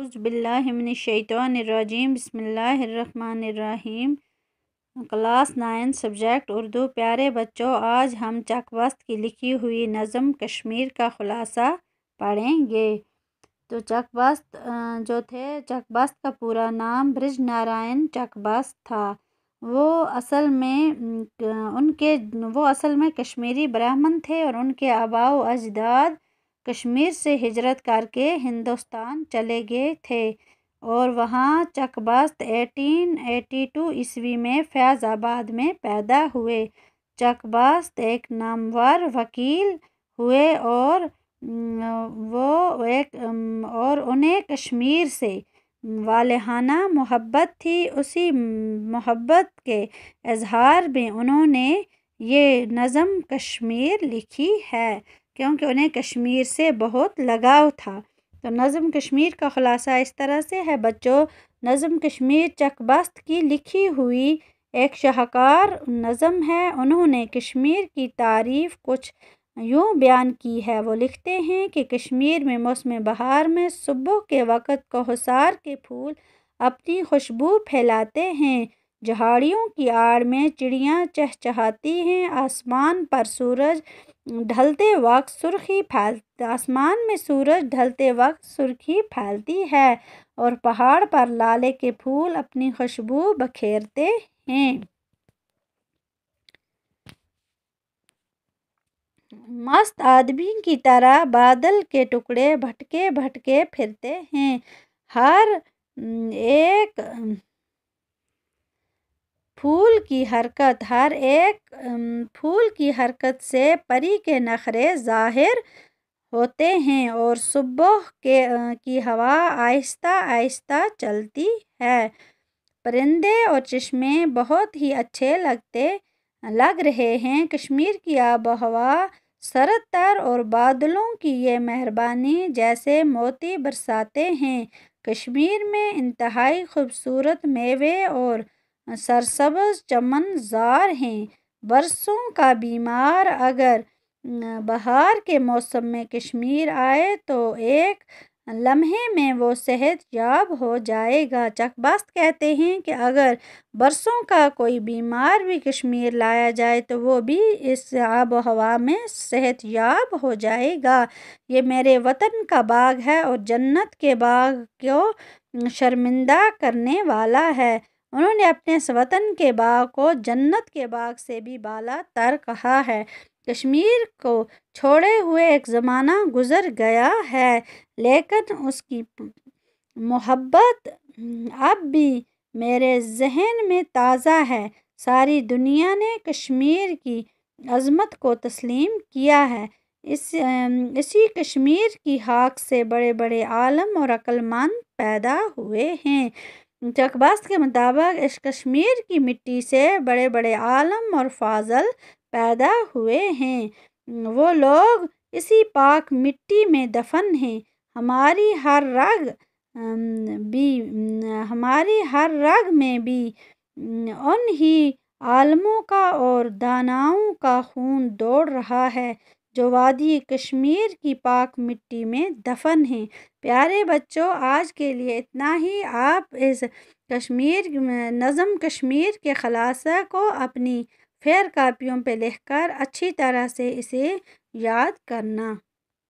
अज़बिल्लाशैतरजीम बसमीम class nine subject Urdu प्यारे बच्चों आज हम चकवस्त की लिखी हुई नज़म कश्मीर का ख़ुलासा पढ़ेंगे तो चकबस्त जो थे चकबस्त का पूरा नाम ब्रज नारायण चकबस्त था वो असल में उनके वो असल में कश्मीरी ब्राह्मण थे और उनके आबाव अजदाद कश्मीर से हिजरत करके हिंदुस्तान चले गए थे और वहाँ चकबस्त 1882 ईस्वी में फैज़ाबाद में पैदा हुए चकबस्त एक नामवर वकील हुए और वो एक और उन्हें कश्मीर से वालहाना मोहब्बत थी उसी मोहब्बत के इजहार में उन्होंने ये नज़म कश्मीर लिखी है क्योंकि उन्हें कश्मीर से बहुत लगाव था तो नज़म कश्मीर का ख़ुलासा इस तरह से है बच्चों नज़म कश्मीर चकबस्त की लिखी हुई एक शाहकार नज़म है उन्होंने कश्मीर की तारीफ़ कुछ यूँ बयान की है वो लिखते हैं कि कश्मीर में मौसम बहार में सुबह के वक़्त कोहसार के फूल अपनी खुशबू फैलाते हैं झाड़ियों की आड़ में चिड़ियाँ चहचहाती हैं आसमान पर सूरज ढलते वक्त सुर्खी फैल आसमान में सूरज ढलते वक्त सुर्खी फैलती है और पहाड़ पर लाले के फूल अपनी खुशबू बखेरते हैं मस्त आदमी की तरह बादल के टुकड़े भटके भटके फिरते हैं हर एक फूल की हरकत हर एक फूल की हरकत से परी के नखरे ज़ाहिर होते हैं और सुबह के की हवा आहिस्ता आहिस्ता चलती है परिंदे और चश्मे बहुत ही अच्छे लगते लग रहे हैं कश्मीर की आब हवा सरद तर और बादलों की ये मेहरबानी जैसे मोती बरसाते हैं कश्मीर में इंतहाई खूबसूरत मेवे और सरसब्ज चमन जार हैं बरसों का बीमार अगर बहार के मौसम में कश्मीर आए तो एक लम्हे में वो सेहत याब हो जाएगा चकबास्त कहते हैं कि अगर बरसों का कोई बीमार भी कश्मीर लाया जाए तो वो भी इस आब हवा में सेहत याब हो जाएगा ये मेरे वतन का बाग है और जन्नत के बाग को शर्मिंदा करने वाला है उन्होंने अपने स्वतन के बाग को जन्नत के बाग से भी बाला तर कहा है कश्मीर को छोड़े हुए एक ज़माना गुज़र गया है लेकिन उसकी मोहब्बत अब भी मेरे जहन में ताज़ा है सारी दुनिया ने कश्मीर की अज़मत को तस्लीम किया है इस इसी कश्मीर की हाक से बड़े बड़े आलम और अक्लमंद पैदा हुए हैं चकबास के मुताबिक इस कश्मीर की मिट्टी से बड़े बड़े आलम और फाजल पैदा हुए हैं वो लोग इसी पाक मिट्टी में दफन हैं हमारी हर रग भी हमारी हर रग में भी उन ही आलमों का और दानाओं का खून दौड़ रहा है जो वादी कश्मीर की पाक मिट्टी में दफन हैं प्यारे बच्चों आज के लिए इतना ही आप इस कश्मीर नज़म कश्मीर के खलासा को अपनी फेयर कापियों पे लिखकर अच्छी तरह से इसे याद करना